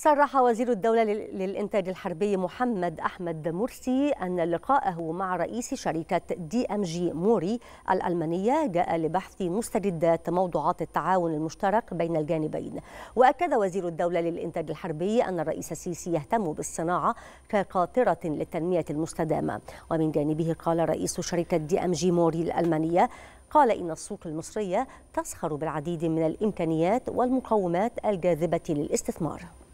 صرح وزير الدولة للإنتاج الحربي محمد أحمد مرسي أن لقاءه مع رئيس شركة دي أم جي موري الألمانية جاء لبحث مستجدات موضوعات التعاون المشترك بين الجانبين وأكد وزير الدولة للإنتاج الحربي أن الرئيس السيسي يهتم بالصناعة كقاطرة للتنمية المستدامة ومن جانبه قال رئيس شركة دي أم جي موري الألمانية قال إن السوق المصرية تسخر بالعديد من الإمكانيات والمقومات الجاذبة للاستثمار